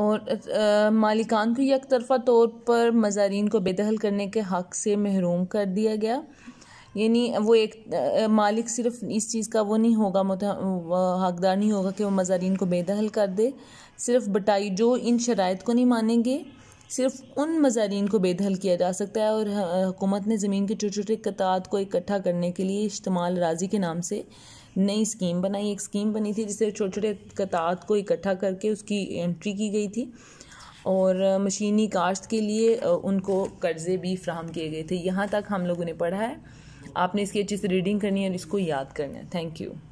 और मालिकान को एक तरफा तौर पर मज़ारीन को बेदखल करने के हक़ से महरूम कर दिया गया यानी वो एक मालिक सिर्फ इस चीज़ का वो नहीं होगा हकदार नहीं होगा कि वो मज़ारीन को बेदखल कर दे सिर्फ बटाई जो इन शराइ को नहीं मानेंगे सिर्फ उन मजारीन को बेदहल किया जा सकता है और हुकूमत ने ज़मीन के छोटे छोटे कतात को इकट्ठा करने के लिए इश्तमाल राजी के नाम से नई स्कीम बनाई एक स्कीम बनी थी जिसे छोटे छोटे कतात को इकट्ठा करके उसकी एंट्री की गई थी और मशीनी काश्त के लिए उनको कर्ज़े भी फ्राहम किए गए थे यहाँ तक हम लोगों ने पढ़ा है आपने इसकी अच्छी से रीडिंग करनी है और इसको याद करना है थैंक यू